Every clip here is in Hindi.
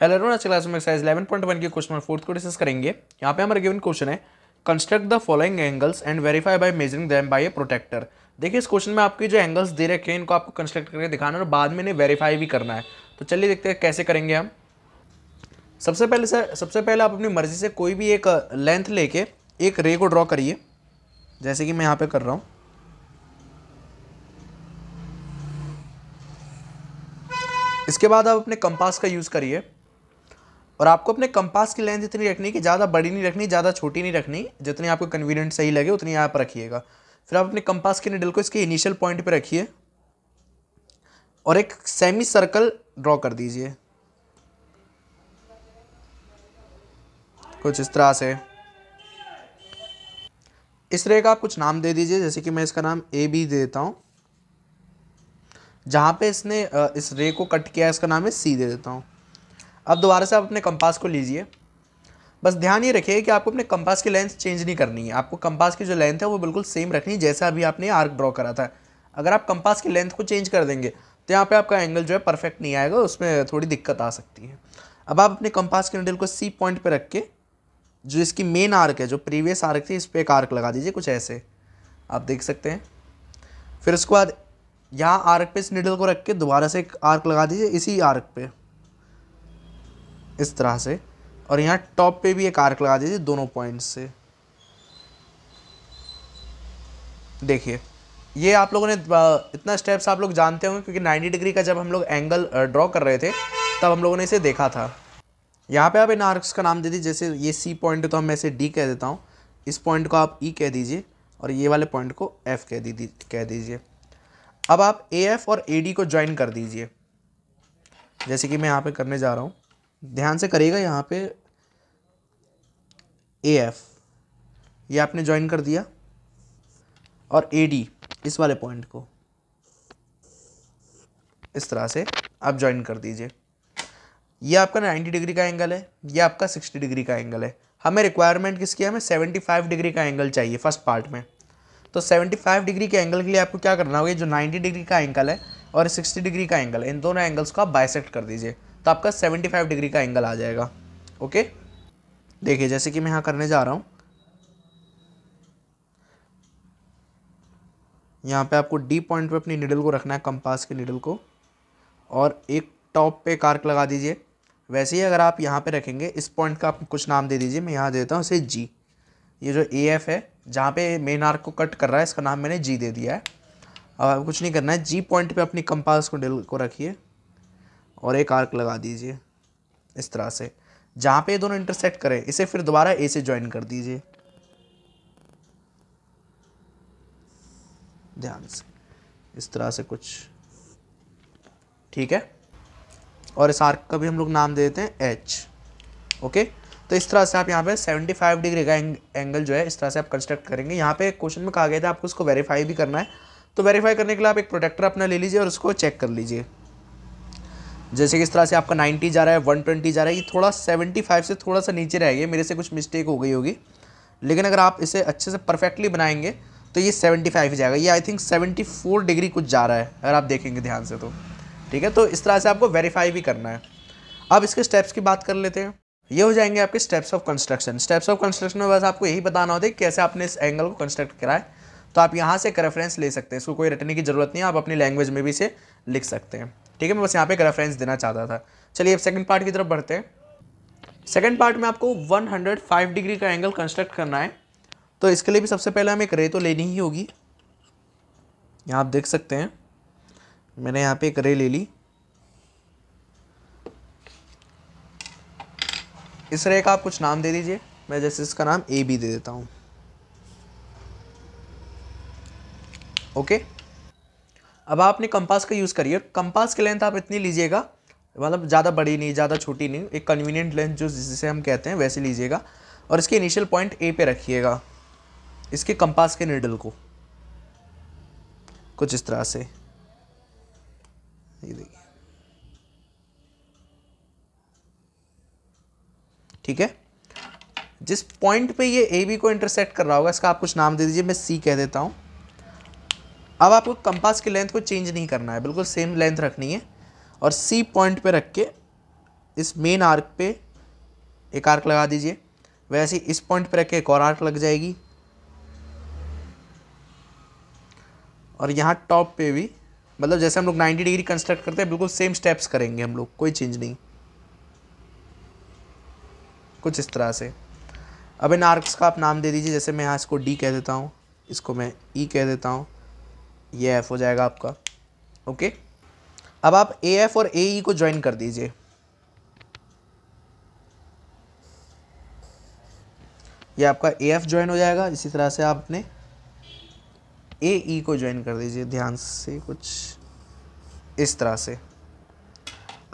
हेलो रोन आज क्लास में एक्सरसाइज 11.1 के क्वेश्चन नंबर फोर्थ को डिस्कस करेंगे यहाँ पे हमारा गिवन क्वेश्चन है construct the following angles and verify by measuring them by a protractor देखिए इस क्वेश्चन में आपके जो एंगल्स दे रखे हैं इनको आपको कंस्ट्रक्ट करके दिखाना और बाद में इन्हें वेरीफाई भी करना है तो चलिए देखते हैं कैसे करेंगे हम सबसे पहले सर सबसे पहले आप अपनी मर्जी से कोई भी एक लेंथ लेके एक रे को ड्रॉ करिए जैसे कि मैं यहाँ पर कर रहा हूँ इसके बाद आप अपने कंपास का यूज़ करिए और आपको अपने कंपास की लेंथ इतनी रखनी कि ज़्यादा बड़ी नहीं रखनी ज़्यादा छोटी नहीं रखनी जितनी आपको कन्वीनियंट सही लगे उतनी आप रखिएगा फिर आप अपने कंपास के निडल को इसके इनिशियल पॉइंट पर रखिए और एक सेमी सर्कल ड्रॉ कर दीजिए कुछ इस तरह से इस रे का आप कुछ नाम दे दीजिए जैसे कि मैं इसका नाम ए बी दे देता हूँ जहाँ पे इसने इस रे को कट किया इसका नाम है सी दे देता हूँ अब दोबारा से आप अपने कंपास को लीजिए बस ध्यान ये रखिए कि आपको अपने कंपास की लेंथ चेंज नहीं करनी है आपको कंपास की जो लेंथ है वो बिल्कुल सेम रखनी है जैसा अभी आपने आर्क ड्रॉ करा था अगर आप कंपास की लेंथ को चेंज कर देंगे तो यहाँ पे आपका एंगल जो है परफेक्ट नहीं आएगा उसमें थोड़ी दिक्कत आ सकती है अब आप अपने कंपास के नडल को सी पॉइंट पर रख के जो इसकी मेन आर्क है जो प्रीवियस आर्क थी इस पर एक आर्क लगा दीजिए कुछ ऐसे आप देख सकते हैं फिर उसके बाद यहाँ आर्क पे इस निडल को रख के दोबारा से एक आर्क लगा दीजिए इसी आर्क पे इस तरह से और यहाँ टॉप पे भी एक आर्क लगा दीजिए दोनों पॉइंट से देखिए ये आप लोगों ने इतना स्टेप्स आप लोग जानते होंगे क्योंकि 90 डिग्री का जब हम लोग एंगल ड्रॉ कर रहे थे तब हम लोगों ने इसे देखा था यहाँ पे आप इन आर्क्स का नाम दे दीजिए जैसे ये सी पॉइंट है तो हम ऐसे डी कह देता हूँ इस पॉइंट को आप ई e कह दीजिए और ये वाले पॉइंट को एफ कह दी कह दीजिए अब आप ए एफ और ए डी को ज्वाइन कर दीजिए जैसे कि मैं यहाँ पे करने जा रहा हूँ ध्यान से करिएगा यहाँ पे ए एफ ये आपने ज्वाइन कर दिया और ए डी इस वाले पॉइंट को इस तरह से आप ज्वाइन कर दीजिए ये आपका 90 डिग्री का एंगल है ये आपका 60 डिग्री का एंगल है हमें रिक्वायरमेंट किसकी है हमें 75 डिग्री का एंगल चाहिए फर्स्ट पार्ट में तो 75 डिग्री के एंगल के लिए आपको क्या करना होगा जो 90 डिग्री का एंगल है और 60 डिग्री का एंगल है इन दोनों एंगल्स को आप बाइसेक्ट कर दीजिए तो आपका सेवेंटी फाइव डिग्री का एंगल आ जाएगा ओके देखिए जैसे कि मैं यहाँ करने जा रहा हूँ यहाँ पे आपको डी पॉइंट पे अपनी निडल को रखना है कंपास के निडल को और एक टॉप पे कार्क लगा दीजिए वैसे ही अगर आप यहाँ पे रखेंगे इस पॉइंट का आप कुछ नाम दे दीजिए मैं यहाँ देता हूँ इसे जी ये जो ए एफ है जहाँ पे मेन आर्क को कट कर रहा है इसका नाम मैंने जी दे दिया है अब कुछ नहीं करना है जी पॉइंट पे अपनी कंपास को डिल को रखिए और एक आर्क लगा दीजिए इस तरह से जहाँ पे ये दोनों इंटरसेक्ट करें इसे फिर दोबारा ए से ज्वाइन कर दीजिए ध्यान से इस तरह से कुछ ठीक है और इस आर्क का भी हम लोग नाम दे देते हैं एच ओके तो इस तरह से आप यहाँ पे 75 डिग्री का एंगल जो है इस तरह से आप कंस्ट्रक्ट करेंगे यहाँ पे क्वेश्चन में कहा गया था आपको उसको वेरीफाई भी करना है तो वेरीफाई करने के लिए आप एक प्रोटेक्टर अपना ले लीजिए और उसको चेक कर लीजिए जैसे कि इस तरह से आपका 90 जा रहा है 120 जा रहा है ये थोड़ा 75 से थोड़ा सा नीचे रह गया मेरे से कुछ मिस्टेक हो गई होगी लेकिन अगर आप इसे अच्छे से परफेक्टली बनाएंगे तो ये 75 ही जाएगा ये आई थिंक 74 डिग्री कुछ जा रहा है अगर आप देखेंगे ध्यान से तो ठीक है तो इस तरह से आपको वेरीफाई भी करना है अब इसके स्टेप्स की बात कर लेते हैं ये हो जाएंगे आपके steps of construction steps of construction में बस आपको यही बताना होता है कि कैसे आपने इस एंगल को कंस्ट्रक्ट करा है तो आप यहाँ से एक रेफरेंस ले सकते हैं इसको कोई रटने की ज़रूरत नहीं है आप अपनी लैंग्वेज में भी इसे लिख सकते हैं ठीक है मैं बस यहाँ पे एक रेफरेंस देना चाहता था चलिए अब सेकंड पार्ट की तरफ बढ़ते हैं सेकंड पार्ट में आपको 105 डिग्री का एंगल कंस्ट्रक्ट करना है तो इसके लिए भी सबसे पहले हमें एक रे तो लेनी ही होगी यहाँ आप देख सकते हैं मैंने यहाँ पे एक रे ले ली इस रे का आप कुछ नाम दे दीजिए मैं जैसे इसका नाम ए बी दे देता हूँ ओके okay? अब आपने कंपास का यूज़ करिए कंपास की लेंथ आप इतनी लीजिएगा मतलब ज़्यादा बड़ी नहीं ज़्यादा छोटी नहीं एक कन्वीनियंट लेंथ जो जिसे हम कहते हैं वैसे लीजिएगा और इसके इनिशियल पॉइंट ए पे रखिएगा इसके कंपास के निडल को कुछ इस तरह से ये देखिए ठीक है जिस पॉइंट पे ये ए बी को इंटरसेक्ट कर रहा होगा इसका आप कुछ नाम दे दीजिए मैं सी कह देता हूँ अब आपको कंपास की लेंथ को चेंज नहीं करना है बिल्कुल सेम लेंथ रखनी है और सी पॉइंट पे रख के इस मेन आर्क पे एक आर्क लगा दीजिए वैसे इस पॉइंट पे रख के एक और आर्क लग जाएगी और यहाँ टॉप पे भी मतलब जैसे हम लोग 90 डिग्री कंस्ट्रक्ट करते हैं बिल्कुल सेम स्टेप्स करेंगे हम लोग कोई चेंज नहीं कुछ इस तरह से अब इन आर्क्स का आप नाम दे दीजिए जैसे मैं यहाँ इसको डी कह देता हूँ इसको मैं ई e कह देता हूँ ये एफ़ हो जाएगा आपका ओके अब आप ए एफ और ए ई e को ज्वाइन कर दीजिए ये आपका ए एफ ज्वाइन हो जाएगा इसी तरह से आप अपने ए ई e को ज्वाइन कर दीजिए ध्यान से कुछ इस तरह से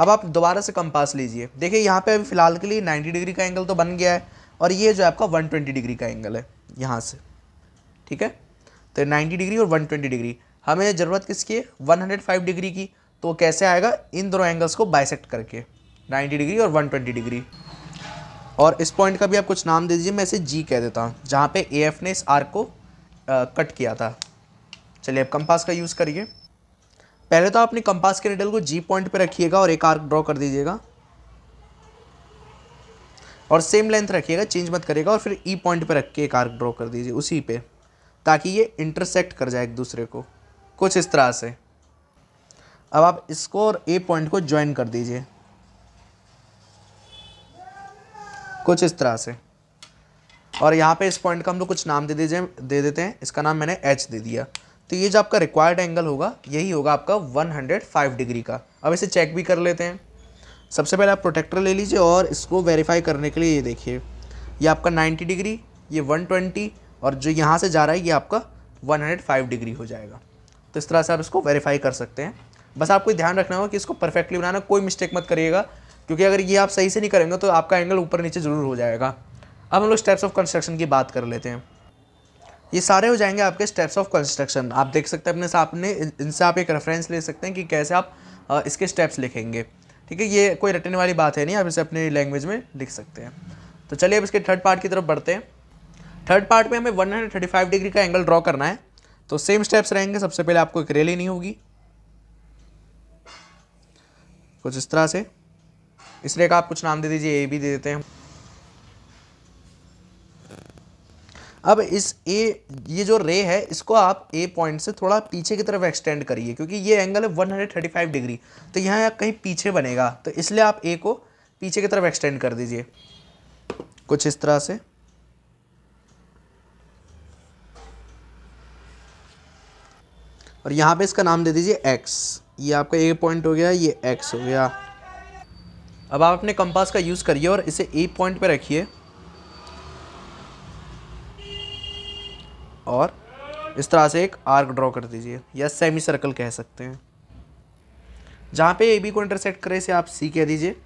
अब आप दोबारा से कंपास लीजिए देखिए यहाँ पे अभी फ़िलहाल के लिए 90 डिग्री का एंगल तो बन गया है और ये जो आपका 120 डिग्री का एंगल है यहाँ से ठीक है तो 90 डिग्री और 120 डिग्री हमें ज़रूरत किसकी है 105 डिग्री की तो कैसे आएगा इन दोनों एंगल्स को बाइसेक्ट करके 90 डिग्री और 120 डिग्री और इस पॉइंट का भी आप कुछ नाम दे दीजिए मैं इसे जी कह देता हूँ जहाँ पे ए एफ ने इस आर्क को आ, कट किया था चलिए अब कंपास का यूज़ करिए पहले तो आपने कंपास के निडल को जी पॉइंट पे रखिएगा और एक आर्क ड्रॉ कर दीजिएगा और सेम लेंथ रखिएगा चेंज मत करेगा और फिर ई पॉइंट पर रख के एक आर्क ड्रॉ कर दीजिए उसी पे ताकि ये इंटरसेक्ट कर जाए एक दूसरे को कुछ इस तरह से अब आप इसको और ए पॉइंट को ज्वाइन कर दीजिए कुछ इस तरह से और यहाँ पे इस पॉइंट का हम लोग कुछ नाम दे दीजिए दे देते हैं इसका नाम मैंने एच दे दिया तो ये जो आपका रिक्वायर्ड एंगल होगा यही होगा आपका 105 डिग्री का अब इसे चेक भी कर लेते हैं सबसे पहले आप प्रोटेक्टर ले लीजिए और इसको वेरीफाई करने के लिए ये देखिए ये आपका 90 डिग्री ये 120 और जो यहाँ से जा रहा है ये आपका 105 डिग्री हो जाएगा तो इस तरह से आप इसको वेरीफाई कर सकते हैं बस आपको ध्यान रखना होगा कि इसको परफेक्टली बनाना कोई मिस्टेक मत करिएगा क्योंकि अगर ये आप सही से नहीं करेंगे तो आपका एंगल ऊपर नीचे ज़रूर हो जाएगा अब हम लोग स्टेप्स ऑफ कंस्ट्रक्शन की बात कर लेते हैं ये सारे हो जाएंगे आपके स्टेप्स ऑफ कंस्ट्रक्शन आप देख सकते हैं अपने सामने इनसे आप एक रेफरेंस ले सकते हैं कि कैसे आप इसके स्टेप्स लिखेंगे ठीक है ये कोई रटने वाली बात है नहीं आप इसे अपनी लैंग्वेज में लिख सकते हैं तो चलिए अब इसके थर्ड पार्ट की तरफ बढ़ते हैं थर्ड पार्ट में हमें 135 डिग्री का एंगल ड्रॉ करना है तो सेम स्टेप्स रहेंगे सबसे पहले आपको एक रे लेनी होगी कुछ इस तरह से इस रे का आप कुछ नाम दे दीजिए ए बी दे देते हैं अब इस ए ये जो रे है इसको आप ए पॉइंट से थोड़ा पीछे की तरफ एक्सटेंड करिए क्योंकि ये एंगल है 135 डिग्री तो यहाँ कहीं पीछे बनेगा तो इसलिए आप ए को पीछे की तरफ एक्सटेंड कर दीजिए कुछ इस तरह से और यहाँ पे इसका नाम दे दीजिए एक्स ये आपका ए पॉइंट हो गया ये एक्स हो गया अब आप अपने कंपास का यूज़ करिए और इसे ए पॉइंट पे रखिए और इस तरह से एक आर्क ड्रॉ कर दीजिए या सेमी सर्कल कह सकते हैं जहाँ पे ए बी को इंटरसेक्ट करे इसे आप सी कह दीजिए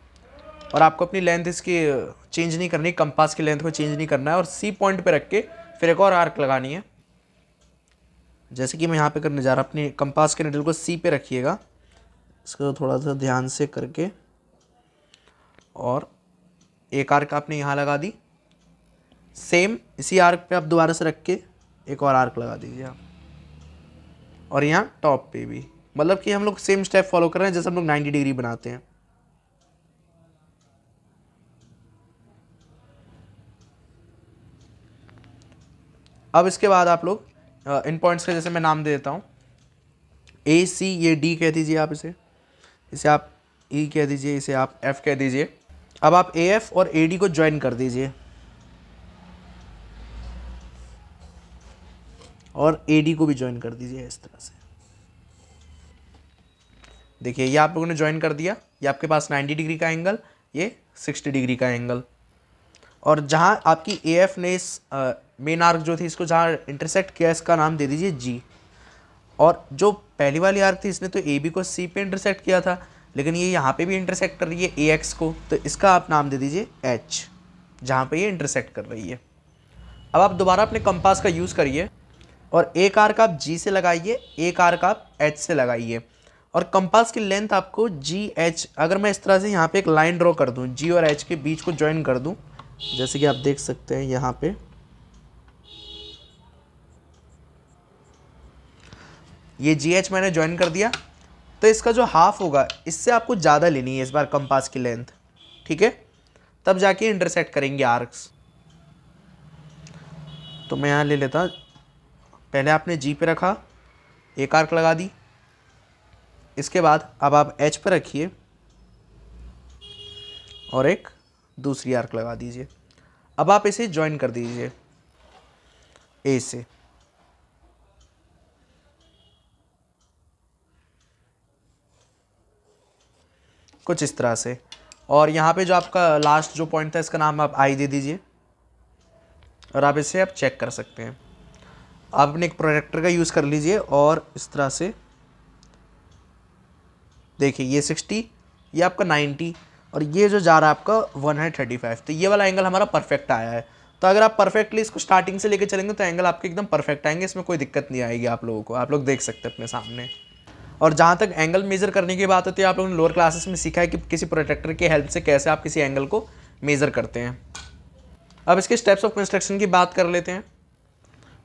और आपको अपनी लेंथ इसकी चेंज नहीं करनी कंपास की लेंथ को चेंज नहीं करना है और सी पॉइंट पे रख के फिर एक और आर्क लगानी है जैसे कि मैं यहाँ पे करने जा रहा हूँ अपने कंपास के निडल को सी पे रखिएगा इसको थोड़ा सा ध्यान से करके और एक आर्क आपने यहाँ लगा दी सेम इसी आर्क पे आप दोबारा से रख के एक और आर्क लगा दीजिए आप और यहाँ टॉप पे भी मतलब कि हम लोग सेम स्टेप फॉलो कर रहे हैं जैसे हम लोग नाइन्टी डिग्री बनाते हैं अब इसके बाद आप लोग इन uh, पॉइंट्स का जैसे मैं नाम दे देता हूँ ए सी ये डी कह दीजिए आप इसे इसे आप ई e कह दीजिए इसे आप एफ कह दीजिए अब आप ए एफ और ए डी को ज्वाइन कर दीजिए और ए डी को भी ज्वाइन कर दीजिए इस तरह से देखिए ये आप लोगों ने ज्वाइन कर दिया ये आपके पास 90 डिग्री का एंगल ये 60 डिग्री का एंगल और जहाँ आपकी ए एफ ने इस मेन आर्क जो थी इसको जहाँ इंटरसेक्ट किया इसका नाम दे दीजिए जी और जो पहली वाली आर्क थी इसने तो ए बी को सी पे इंटरसेक्ट किया था लेकिन ये यहाँ पे भी इंटरसेक्ट कर रही है ए एक्स को तो इसका आप नाम दे दीजिए एच जहाँ पे ये इंटरसेक्ट कर रही है अब आप दोबारा अपने कंपास का यूज़ करिए और एक आर्क आप जी से लगाइए एक आर्क आप एच से लगाइए और कंपास की लेंथ आपको जी एच अगर मैं इस तरह से यहाँ पे एक लाइन ड्रॉ कर दूँ जी और एच के बीच को ज्वाइन कर दूँ जैसे कि आप देख सकते हैं यहाँ पे ये जी एच मैंने ज्वाइन कर दिया तो इसका जो हाफ होगा इससे आपको ज़्यादा लेनी है इस बार कंपास की लेंथ ठीक है तब जाके इंटरसेक्ट करेंगे आर्क्स तो मैं यहाँ ले लेता पहले आपने जी पे रखा एक आर्क लगा दी इसके बाद अब आप एच पे रखिए और एक दूसरी आर्क लगा दीजिए अब आप इसे ज्वाइन कर दीजिए ए से कुछ इस तरह से और यहाँ पे जो आपका लास्ट जो पॉइंट था इसका नाम आप आई दे दीजिए और आप इसे आप चेक कर सकते हैं आप अपने एक प्रोजेक्टर का यूज़ कर लीजिए और इस तरह से देखिए ये सिक्सटी ये आपका नाइन्टी और ये जो जा रहा है आपका वन है थर्टी फाइव तो ये वाला एंगल हमारा परफेक्ट आया है तो अगर आप परफेक्टली इसको स्टार्टिंग से लेकर चलेंगे तो एंगल आपके एकदम परफेक्ट आएंगे इसमें कोई दिक्कत नहीं आएगी आप लोगों को आप लोग देख सकते हैं अपने सामने और जहाँ तक एंगल मेजर करने की बात होती है आप लोगों ने लोअर क्लासेस में सीखा है कि किसी प्रोटेक्टर की हेल्प से कैसे आप किसी एंगल को मेज़र करते हैं अब इसके स्टेप्स ऑफ कंस्ट्रक्शन की बात कर लेते हैं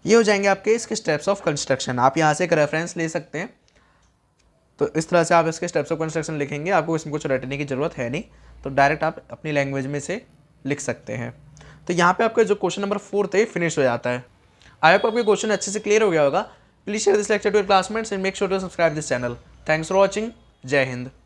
ये हो जाएंगे आपके इसके स्टेप्स ऑफ कंस्ट्रक्शन आप यहाँ से एक रेफरेंस ले सकते हैं तो इस तरह से आप इसके स्टेप्स ऑफ कंस्ट्रक्शन लिखेंगे आपको इसमें कुछ रटने की ज़रूरत है नहीं तो डायरेक्ट आप अपनी लैंग्वेज में से लिख सकते हैं तो यहाँ पे आपका जो क्वेश्चन नंबर फोर थे फिनिश हो जाता है आई होप आपके क्वेश्चन अच्छे से क्लियर हो गया होगा please share this lecture to classmates and make sure to subscribe this channel thanks for watching जय हिंद